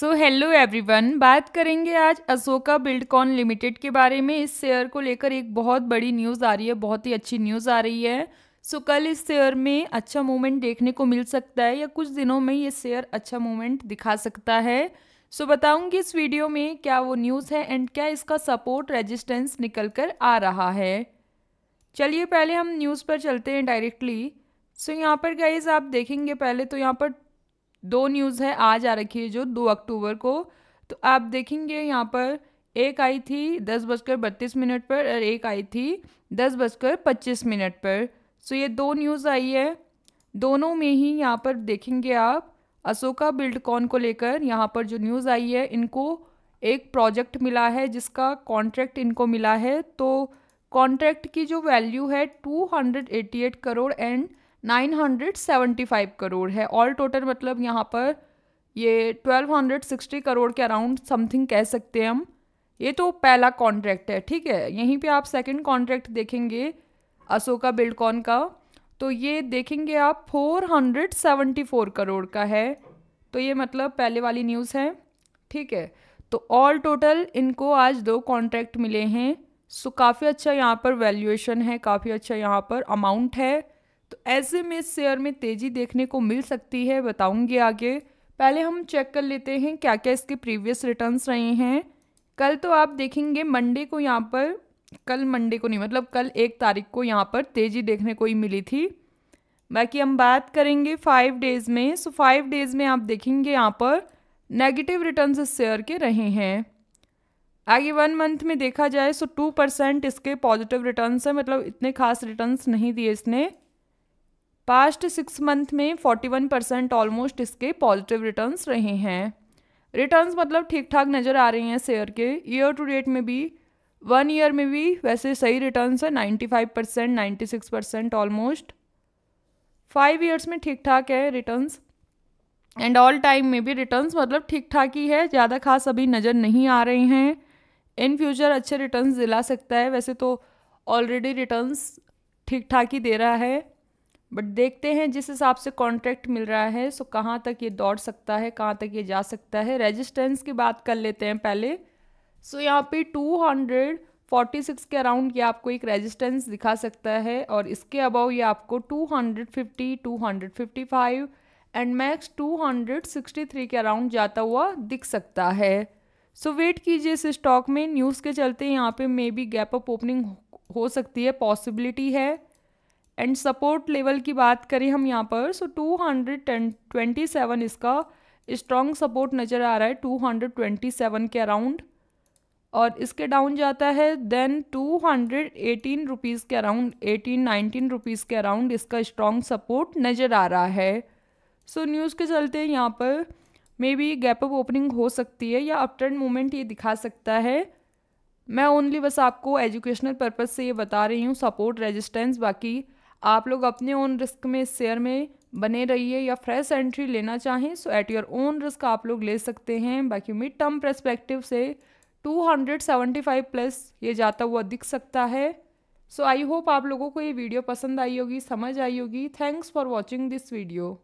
so hello everyone बात करेंगे आज अशोका बिल्डकॉन लिमिटेड के बारे में इस शेयर को लेकर एक बहुत बड़ी न्यूज़ आ रही है बहुत ही अच्छी न्यूज़ आ रही है सो so, कल इस शेयर में अच्छा मूवमेंट देखने को मिल सकता है या कुछ दिनों में ये शेयर अच्छा मूवमेंट दिखा सकता है सो so, बताऊंगी इस वीडियो में क्या वो न्यूज़ है एंड क्या इसका सपोर्ट रेजिस्टेंस निकल कर आ रहा है चलिए पहले हम न्यूज़ पर चलते हैं डायरेक्टली सो so, यहाँ पर गाइज आप देखेंगे पहले तो यहाँ पर दो न्यूज़ है आज आ रखी है जो दो अक्टूबर को तो आप देखेंगे यहाँ पर एक आई थी दस बजकर बत्तीस मिनट पर और एक आई थी दस बजकर पच्चीस मिनट पर सो ये दो न्यूज़ आई है दोनों में ही यहाँ पर देखेंगे आप अशोका बिल्डकॉन को लेकर यहाँ पर जो न्यूज़ आई है इनको एक प्रोजेक्ट मिला है जिसका कॉन्ट्रैक्ट इनको मिला है तो कॉन्ट्रैक्ट की जो वैल्यू है 288 करोड़ एंड 975 करोड़ है ऑल टोटल मतलब यहाँ पर ये 1260 करोड़ के अराउंड समथिंग कह सकते हैं हम ये तो पहला कॉन्ट्रैक्ट है ठीक है यहीं पे आप सेकंड कॉन्ट्रैक्ट देखेंगे अशोका बिल्डकॉन का तो ये देखेंगे आप 474 करोड़ का है तो ये मतलब पहले वाली न्यूज़ है ठीक है तो ऑल टोटल इनको आज दो कॉन्ट्रैक्ट मिले हैं सो काफ़ी अच्छा यहाँ पर वैल्यूएशन है काफ़ी अच्छा यहाँ पर अमाउंट है तो ऐसे में इस शेयर में तेज़ी देखने को मिल सकती है बताऊंगी आगे पहले हम चेक कर लेते हैं क्या क्या इसके प्रीवियस रिटर्न्स रहे हैं कल तो आप देखेंगे मंडे को यहाँ पर कल मंडे को नहीं मतलब कल एक तारीख को यहाँ पर तेज़ी देखने को ही मिली थी बाकी हम बात करेंगे फाइव डेज़ में सो फाइव डेज़ में आप देखेंगे यहाँ पर नेगेटिव रिटर्न इस शेयर के रहे हैं आगे वन मंथ में देखा जाए सो टू परसेंट इसके पॉजिटिव रिटर्न्स हैं मतलब इतने खास रिटर्न्स नहीं दिए इसने पास्ट सिक्स मंथ में 41 परसेंट ऑलमोस्ट इसके पॉजिटिव रिटर्न्स रहे हैं रिटर्न्स मतलब ठीक ठाक नज़र आ रहे हैं शेयर के ईयर टू डेट में भी वन ईयर में भी वैसे सही रिटर्न्स है 95 percent ninety six percent almost five years में ठीक ठाक है रिटर्न्स एंड ऑल टाइम में भी रिटर्न्स मतलब ठीक ठाक ही है ज़्यादा खास अभी नज़र नहीं आ रहे हैं इन फ्यूचर अच्छे रिटर्न्स दिला सकता है वैसे तो ऑलरेडी रिटर्न्स ठीक ठाक ही दे रहा है बट देखते हैं जिस हिसाब से कॉन्ट्रैक्ट मिल रहा है सो कहाँ तक ये दौड़ सकता है कहाँ तक ये जा सकता है रेजिस्टेंस की बात कर लेते हैं पहले सो यहाँ पे 246 के अराउंड ये आपको एक रेजिस्टेंस दिखा सकता है और इसके अबव ये आपको 250, 255 एंड मैक्स 263 के अराउंड जाता हुआ दिख सकता है सो so, वेट कीजिए इस स्टॉक में न्यूज़ के चलते यहाँ पे maybe gap up opening हो सकती है पॉसिबिलिटी है एंड सपोर्ट लेवल की बात करें हम यहाँ पर so two hundred twenty seven इसका स्ट्रॉन्ग सपोर्ट नज़र आ रहा है टू हंड्रेड ट्वेंटी सेवन के अराउंड और इसके डाउन जाता है then two hundred eighteen rupees के अराउंड एटीन नाइनटीन रुपीज़ के अराउंड इसका स्ट्रॉन्ग सपोर्ट नज़र आ रहा है सो so, न्यूज़ के चलते यहाँ पर maybe gap up opening हो सकती है या अप मोमेंट ये दिखा सकता है मैं ओनली बस आपको एजुकेशनल पर्पज़ से ये बता रही हूँ सपोर्ट रेजिस्टेंस बाकी आप लोग अपने ओन रिस्क में इस शेयर में बने रहिए या फ्रेश एंट्री लेना चाहें so at your own risk आप लोग ले सकते हैं बाकी मिड टर्म प्रस्पेक्टिव से 275 प्लस ये जाता हुआ दिख सकता है सो आई होप आप लोगों को ये वीडियो पसंद आई होगी समझ आई होगी thanks for watching this video